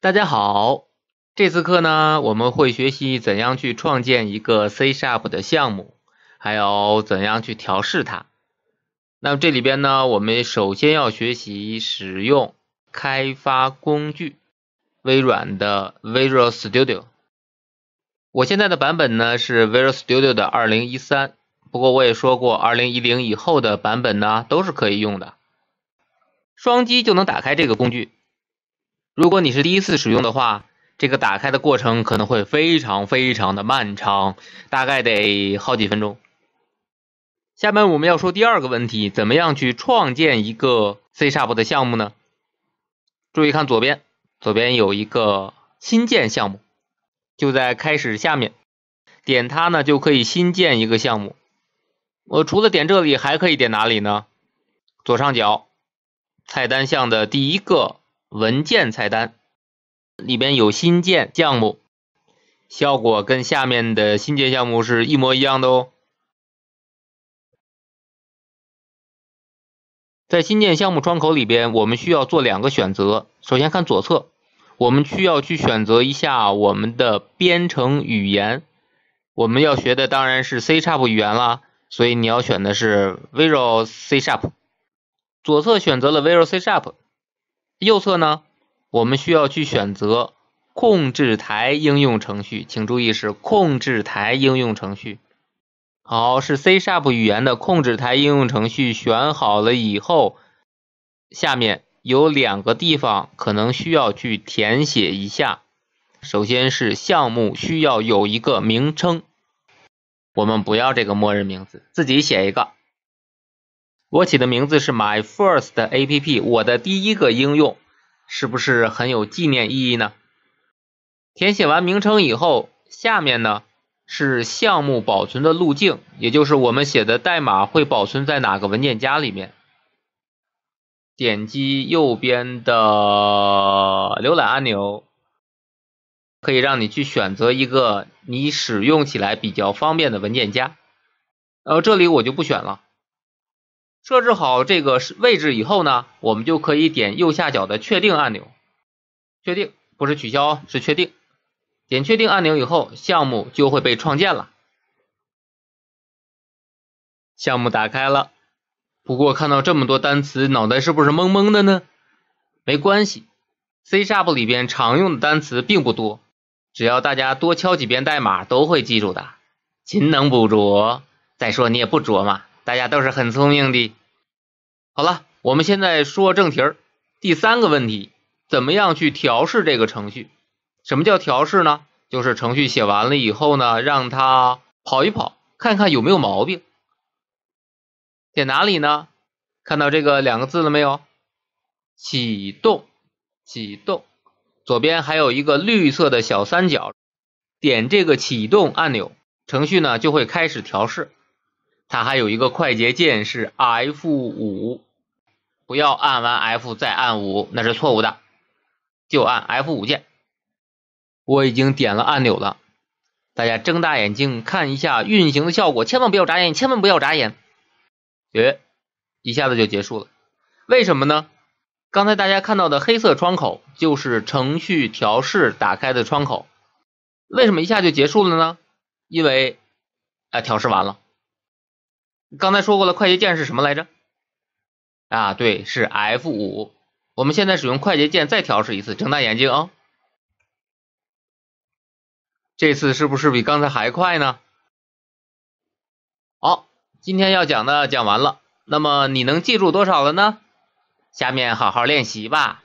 大家好，这次课呢，我们会学习怎样去创建一个 C# 的项目，还有怎样去调试它。那么这里边呢，我们首先要学习使用开发工具微软的 Visual Studio。我现在的版本呢是 Visual Studio 的2013，不过我也说过，2010以后的版本呢都是可以用的。双击就能打开这个工具。如果你是第一次使用的话，这个打开的过程可能会非常非常的漫长，大概得好几分钟。下面我们要说第二个问题，怎么样去创建一个 C Sharp 的项目呢？注意看左边，左边有一个新建项目，就在开始下面点它呢，就可以新建一个项目。我除了点这里，还可以点哪里呢？左上角菜单项的第一个。文件菜单里边有新建项目，效果跟下面的新建项目是一模一样的哦。在新建项目窗口里边，我们需要做两个选择。首先看左侧，我们需要去选择一下我们的编程语言，我们要学的当然是 C++ Sharp 语言啦，所以你要选的是 Visual C++。左侧选择了 Visual C++。右侧呢，我们需要去选择控制台应用程序，请注意是控制台应用程序，好是 C# 语言的控制台应用程序。选好了以后，下面有两个地方可能需要去填写一下，首先是项目需要有一个名称，我们不要这个默认名字，自己写一个。我起的名字是 My First App，我的第一个应用是不是很有纪念意义呢？填写完名称以后，下面呢是项目保存的路径，也就是我们写的代码会保存在哪个文件夹里面。点击右边的浏览按钮，可以让你去选择一个你使用起来比较方便的文件夹。呃，这里我就不选了。设置好这个位置以后呢，我们就可以点右下角的确定按钮，确定不是取消是确定。点确定按钮以后，项目就会被创建了。项目打开了，不过看到这么多单词，脑袋是不是懵懵的呢？没关系，C sharp 里边常用的单词并不多，只要大家多敲几遍代码，都会记住的。勤能补拙，再说你也不拙嘛。大家都是很聪明的。好了，我们现在说正题儿。第三个问题，怎么样去调试这个程序？什么叫调试呢？就是程序写完了以后呢，让它跑一跑，看看有没有毛病。点哪里呢？看到这个两个字了没有？启动，启动。左边还有一个绿色的小三角，点这个启动按钮，程序呢就会开始调试。它还有一个快捷键是 F 五，不要按完 F 再按五，那是错误的，就按 F 五键。我已经点了按钮了，大家睁大眼睛看一下运行的效果，千万不要眨眼，千万不要眨眼。诶，一下子就结束了，为什么呢？刚才大家看到的黑色窗口就是程序调试打开的窗口，为什么一下就结束了呢？因为啊，调试完了。刚才说过了，快捷键是什么来着？啊，对，是 F 五。我们现在使用快捷键再调试一次，睁大眼睛啊！这次是不是比刚才还快呢？好，今天要讲的讲完了，那么你能记住多少了呢？下面好好练习吧。